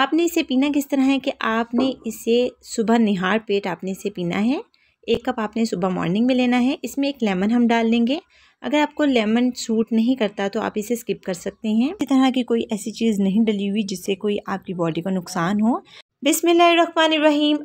आपने इसे पीना किस तरह है कि आपने इसे सुबह निहार पेट आपने इसे पीना है एक कप आपने सुबह मॉर्निंग में लेना है इसमें एक लेमन हम डाल लेंगे अगर आपको लेमन सूट नहीं करता तो आप इसे स्किप कर सकते हैं इसी तरह की कोई ऐसी चीज़ नहीं डली हुई जिससे कोई आपकी बॉडी को नुकसान हो बिसमीम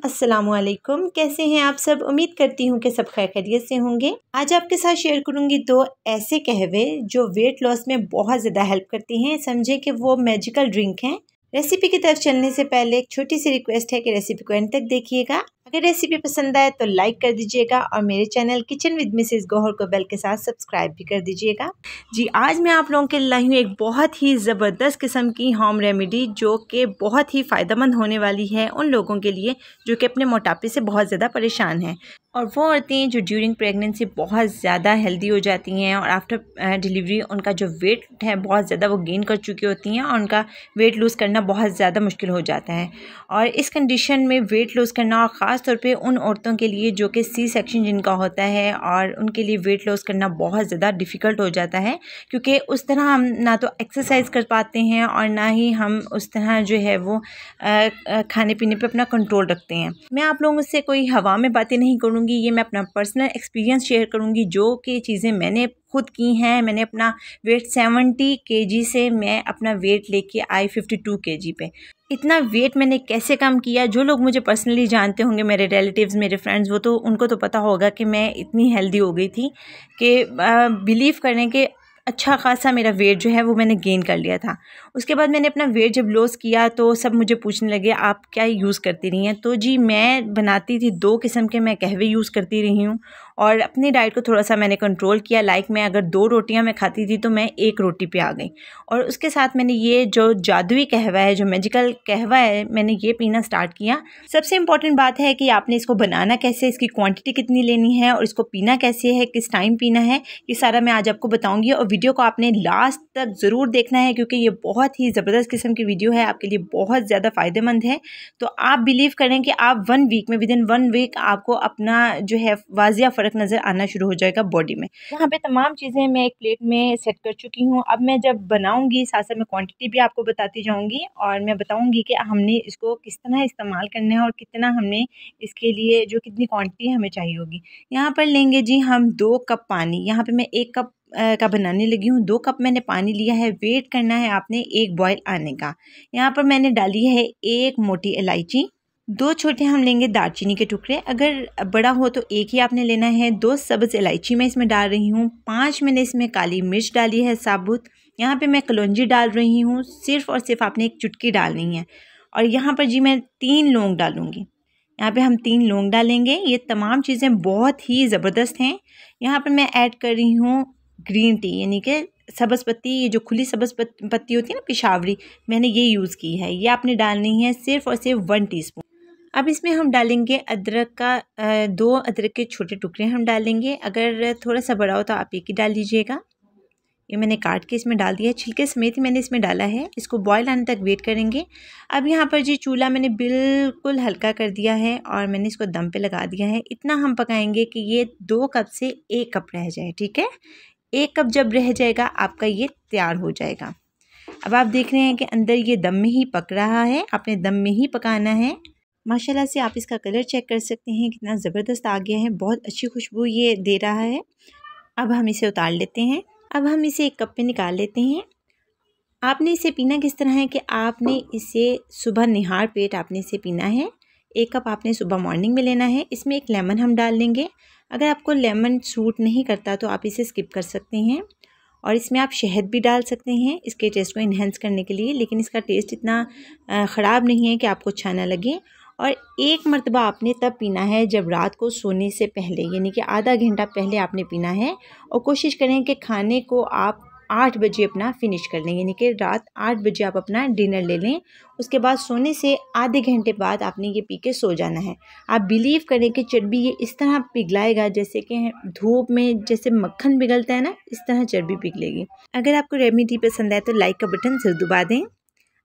असलकुम कैसे हैं आप सब उम्मीद करती हूँ कि सब खैर खैरियत से होंगे आज आपके साथ शेयर करूँगी दो ऐसे कहवे जो वेट लॉस में बहुत ज़्यादा हेल्प करती हैं समझे कि वो मैजिकल ड्रिंक हैं रेसिपी की तरफ चलने से पहले एक छोटी सी रिक्वेस्ट है कि रेसिपी को एंड तक देखिएगा अगर रेसिपी पसंद आए तो लाइक कर दीजिएगा और मेरे channel kitchen with Mrs Gohar को बेल के साथ सब्सक्राइब भी कर दीजिएगा जी आज मैं आप लोगों के लाई हूँ एक बहुत ही ज़बरदस्त किस्म की होम रेमेडी जो कि बहुत ही फ़ायदेमंद होने वाली है उन लोगों के लिए जो कि अपने मोटापे से बहुत ज़्यादा परेशान हैं और वो औरतें जो ड्यूरिंग प्रेगनेंसी बहुत ज़्यादा हेल्दी हो जाती हैं और आफ्टर डिलीवरी उनका जो वेट है बहुत ज़्यादा वो गेन कर चुकी होती हैं और उनका वेट लूज़ करना बहुत ज़्यादा मुश्किल हो जाता है और इस कंडीशन में वेट लूज़ करना और ख़ास तौर पे उन औरतों के लिए जो कि सी सेक्शन जिनका होता है और उनके लिए वेट लॉस करना बहुत ज़्यादा डिफ़िकल्ट हो जाता है क्योंकि उस तरह हम ना तो एक्सरसाइज कर पाते हैं और ना ही हम उस तरह जो है वो खाने पीने पर अपना कंट्रोल रखते हैं मैं आप लोगों से कोई हवा में बातें नहीं करूँगी करूँगी ये मैं अपना पर्सनल एक्सपीरियंस शेयर करूँगी जो कि चीज़ें मैंने खुद की हैं मैंने अपना वेट के जी से मैं अपना वेट लेके आई फिफ्टी के जी पे इतना वेट मैंने कैसे कम किया जो लोग मुझे पर्सनली जानते होंगे मेरे रिलेटिव्स मेरे फ्रेंड्स वो तो उनको तो पता होगा कि मैं इतनी हेल्दी हो गई थी कि बिलीव करें कि अच्छा खासा मेरा वेट जो है वो मैंने गेन कर लिया था उसके बाद मैंने अपना वेट जब लॉस किया तो सब मुझे पूछने लगे आप क्या यूज़ करती रही हैं तो जी मैं बनाती थी दो किस्म के मैं कहवे यूज़ करती रही हूँ और अपनी डाइट को थोड़ा सा मैंने कंट्रोल किया लाइक मैं अगर दो रोटियां मैं खाती थी तो मैं एक रोटी पे आ गई और उसके साथ मैंने ये जो जादुई कहवा है जो मेजिकल कहवा है मैंने ये पीना स्टार्ट किया सबसे इम्पॉर्टेंट बात है कि आपने इसको बनाना कैसे इसकी क्वान्टिटी कितनी लेनी है और इसको पीना कैसे है किस टाइम पीना है ये सारा मैं आज आपको बताऊँगी और वीडियो को आपने लास्ट तक ज़रूर देखना है क्योंकि ये बहुत ही ज़बरदस्त किस्म की वीडियो है आपके लिए बहुत ज़्यादा फ़ायदेमंद है तो आप बिलीव करें कि आप वन वीक में विद इन वन वीक आपको अपना जो है वाजिया फ़र्क नज़र आना शुरू हो जाएगा बॉडी में यहाँ पे तमाम चीज़ें मैं एक प्लेट में सेट कर चुकी हूँ अब मैं जब बनाऊँगी साथ साथ में क्वान्टिटी भी आपको बताती जाऊँगी और मैं बताऊँगी कि हमने इसको किस तरह इस्तेमाल करना है और कितना हमने इसके लिए जो कितनी क्वान्टिटी हमें चाहिए होगी यहाँ पर लेंगे जी हम दो कप पानी यहाँ पर मैं एक कप का बनाने लगी हूँ दो कप मैंने पानी लिया है वेट करना है आपने एक बॉयल आने का यहाँ पर मैंने डाली है एक मोटी इलायची दो छोटे हम लेंगे दालचीनी के टुकड़े अगर बड़ा हो तो एक ही आपने लेना है दो सब्ज़ इलायची मैं इसमें डाल रही हूँ पाँच मैंने इसमें काली मिर्च डाली है साबुत यहाँ पे मैं कलौजी डाल रही हूँ सिर्फ और सिर्फ आपने एक चुटकी डालनी है और यहाँ पर जी मैं तीन लौंग डालूँगी यहाँ पे हम तीन लौंग डालेंगे ये तमाम चीज़ें बहुत ही ज़बरदस्त हैं यहाँ पर मैं ऐड कर रही हूँ ग्रीन टी यानी कि सब्ज़ पत्ती ये जो खुली सब्ज़ पत्ती होती है ना पिशावरी मैंने ये यूज़ की है ये आपने डालनी है सिर्फ और सिर्फ वन टी अब इसमें हम डालेंगे अदरक का दो अदरक के छोटे टुकड़े हम डालेंगे अगर थोड़ा सा बड़ा हो तो आप एक ही डाल लीजिएगा ये मैंने काट के इसमें डाल दिया है छिलके समेत मैंने इसमें डाला है इसको बॉयल आने तक वेट करेंगे अब यहाँ पर जी चूल्हा मैंने बिल्कुल हल्का कर दिया है और मैंने इसको दम पे लगा दिया है इतना हम पकाएंगे कि ये दो कप से एक कप रह जाए ठीक है एक कप जब रह जाएगा आपका ये तैयार हो जाएगा अब आप देख रहे हैं कि अंदर ये दम में ही पक रहा है आपने दम में ही पकाना है माशाल्लाह से आप इसका कलर चेक कर सकते हैं कितना ज़बरदस्त आ गया है बहुत अच्छी खुशबू ये दे रहा है अब हम इसे उतार लेते हैं अब हम इसे एक कप में निकाल लेते हैं आपने इसे पीना किस तरह है कि आपने इसे सुबह निहार पेट आपने इसे पीना है एक कप आपने सुबह मॉर्निंग में लेना है इसमें एक लेमन हम डाल लेंगे अगर आपको लेमन सूट नहीं करता तो आप इसे स्किप कर सकते हैं और इसमें आप शहद भी डाल सकते हैं इसके टेस्ट को इन्हेंस करने के लिए लेकिन इसका टेस्ट इतना ख़राब नहीं है कि आपको अच्छा ना लगे और एक मरतबा आपने तब पीना है जब रात को सोने से पहले यानी कि आधा घंटा पहले आपने पीना है और कोशिश करें कि खाने को आप आठ बजे अपना फिनिश कर लें यानी कि रात आठ बजे आप अपना डिनर ले लें उसके बाद सोने से आधे घंटे बाद आपने ये पी के सो जाना है आप बिलीव करें कि चर्बी ये इस तरह पिघलाएगा जैसे कि धूप में जैसे मक्खन पिघलता है ना इस तरह चर्बी पिघलेगी अगर आपको रेमेडी पसंद आए तो लाइक का बटन ज़रूर दबा दें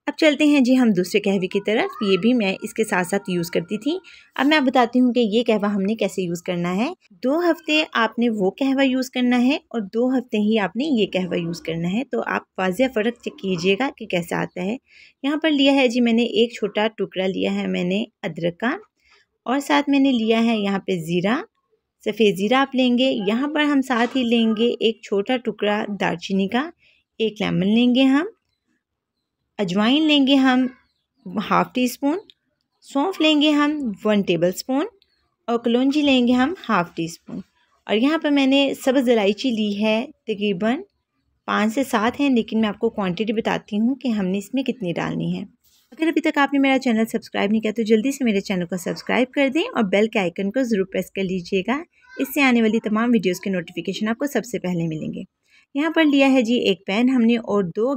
अब चलते हैं जी हम दूसरे कहवे की तरफ ये भी मैं इसके साथ साथ यूज़ करती थी अब मैं बताती हूँ कि ये कहवा हमने कैसे यूज़ करना है दो हफ्ते आपने वो कहवा यूज़ करना है और दो हफ्ते ही आपने ये कहवा यूज़ करना है तो आप वाजिया फ़र्क चेक कीजिएगा कि कैसा आता है यहाँ पर लिया है जी मैंने एक छोटा टुकड़ा लिया है मैंने अदरक का और साथ मैंने लिया है यहाँ पर ज़ीरा सफ़ेद ज़ीरा आप लेंगे यहाँ पर हम साथ ही लेंगे एक छोटा टुकड़ा दालचीनी का एक लेमन लेंगे हम अजवाइन लेंगे हम हाफ़ टी स्पून सौंफ लेंगे हम वन टेबल स्पून और कलौजी लेंगे हम हाफ़ टी स्पून और यहाँ पर मैंने सब्ज़ इलायची ली है तकरीबन पाँच से सात हैं लेकिन मैं आपको क्वांटिटी बताती हूँ कि हमने इसमें कितनी डालनी है अगर अभी तक आपने मेरा चैनल सब्सक्राइब नहीं किया तो जल्दी से मेरे चैनल को सब्सक्राइब कर दें और बेल के आइकन को ज़रूर प्रेस कर लीजिएगा इससे आने वाली तमाम वीडियोज़ के नोटिफिकेशन आपको सबसे पहले मिलेंगे यहाँ पर लिया है जी एक पैन हमने और दो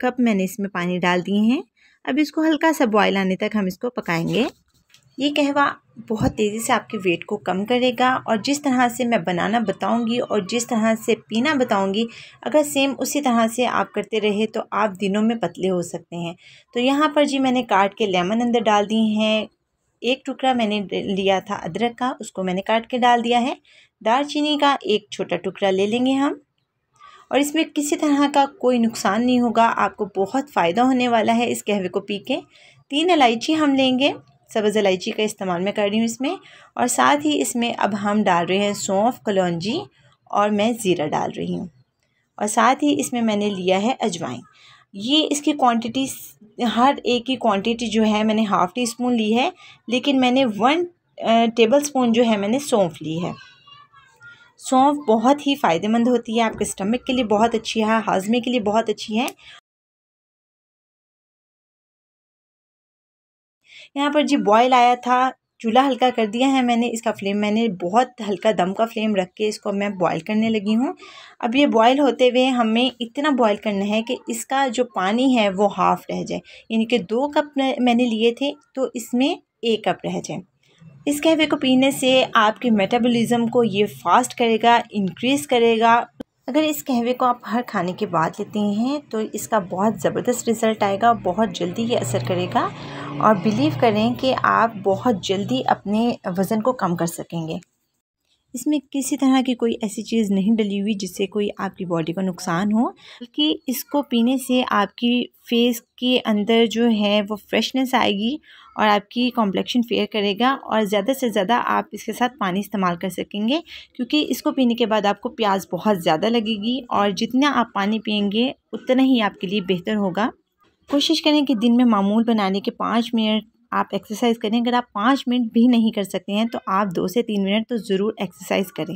कप मैंने इसमें पानी डाल दिए हैं अब इसको हल्का सा बॉयल आने तक हम इसको पकाएंगे ये कहवा बहुत तेज़ी से आपके वेट को कम करेगा और जिस तरह से मैं बनाना बताऊंगी और जिस तरह से पीना बताऊंगी अगर सेम उसी तरह से आप करते रहे तो आप दिनों में पतले हो सकते हैं तो यहाँ पर जी मैंने काट के लेमन अंदर डाल दिए हैं एक टुकड़ा मैंने लिया था अदरक का उसको मैंने काट के डाल दिया है दालचीनी का एक छोटा टुकड़ा ले लेंगे हम और इसमें किसी तरह का कोई नुकसान नहीं होगा आपको बहुत फ़ायदा होने वाला है इस कहवे को पी के तीन इलायची हम लेंगे सब्ज़ इलायची का इस्तेमाल मैं कर रही हूँ इसमें और साथ ही इसमें अब हम डाल रहे हैं सौंफ कलौजी और मैं ज़ीरा डाल रही हूँ और साथ ही इसमें मैंने लिया है अजवाइन ये इसकी क्वांटिटी हर एक की क्वांटिटी जो है मैंने हाफ़ टी स्पून ली है लेकिन मैंने वन टेबल स्पून जो है मैंने सौंफ ली है सौंफ बहुत ही फ़ायदेमंद होती है आपके स्टमक के लिए बहुत अच्छी है हाजमे के लिए बहुत अच्छी है यहाँ पर जी बॉयल आया था चूल्हा हल्का कर दिया है मैंने इसका फ्लेम मैंने बहुत हल्का दम का फ्लेम रख के इसको मैं बॉयल करने लगी हूँ अब ये बॉयल होते हुए हमें इतना बॉयल करना है कि इसका जो पानी है वो हाफ़ रह जाए यानी कि दो कप मैंने लिए थे तो इसमें एक कप रह जाए इस कहवे को पीने से आपके मेटाबॉलिज्म को ये फास्ट करेगा इंक्रीज़ करेगा अगर इस कहवे को आप हर खाने के बाद लेते हैं तो इसका बहुत ज़बरदस्त रिज़ल्ट आएगा बहुत जल्दी ये असर करेगा और बिलीव करें कि आप बहुत जल्दी अपने वज़न को कम कर सकेंगे इसमें किसी तरह की कोई ऐसी चीज़ नहीं डली हुई जिससे कोई आपकी बॉडी को नुकसान हो बल्कि इसको पीने से आपकी फेस के अंदर जो है वो फ्रेशनेस आएगी और आपकी कॉम्प्लेक्शन फेयर करेगा और ज़्यादा से ज़्यादा आप इसके साथ पानी इस्तेमाल कर सकेंगे क्योंकि इसको पीने के बाद आपको प्याज बहुत ज़्यादा लगेगी और जितना आप पानी पियेंगे उतना ही आपके लिए बेहतर होगा कोशिश करें कि दिन में मामूल बनाने के पाँच मिनट आप एक्सरसाइज करें अगर आप पाँच मिनट भी नहीं कर सकते हैं तो आप दो से तीन मिनट तो ज़रूर एक्सरसाइज करें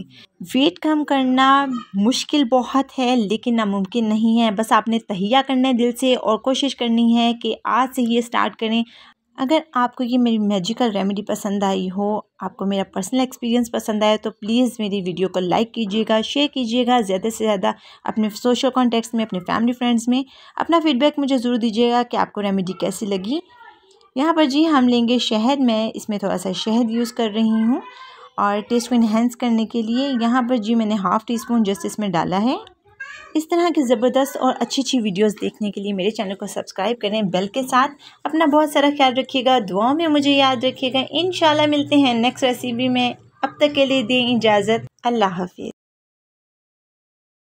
वेट कम करना मुश्किल बहुत है लेकिन नामुमकिन नहीं है बस आपने तहिया करना है दिल से और कोशिश करनी है कि आज से ये स्टार्ट करें अगर आपको ये मेरी मैजिकल रेमेडी पसंद आई हो आपको मेरा पर्सनल एक्सपीरियंस पसंद आया तो प्लीज़ मेरी वीडियो को लाइक कीजिएगा शेयर कीजिएगा ज़्यादा से ज़्यादा अपने सोशल कॉन्टेक्ट्स में अपने फैमिली फ्रेंड्स में अपना फीडबैक मुझे ज़रूर दीजिएगा कि आपको रेमेडी कैसी लगी यहाँ पर जी हम लेंगे शहद मैं इसमें थोड़ा सा शहद यूज़ कर रही हूँ और टेस्ट को इन्हेंस करने के लिए यहाँ पर जी मैंने हाफ़ टी स्पून जस्ट इसमें डाला है इस तरह की ज़बरदस्त और अच्छी अच्छी वीडियोस देखने के लिए मेरे चैनल को सब्सक्राइब करें बेल के साथ अपना बहुत सारा ख्याल रखिएगा दुआओं में मुझे याद रखिएगा इन मिलते हैं नेक्स्ट रेसिपी में अब तक के लिए दें इजाज़त अल्लाह हाफिज़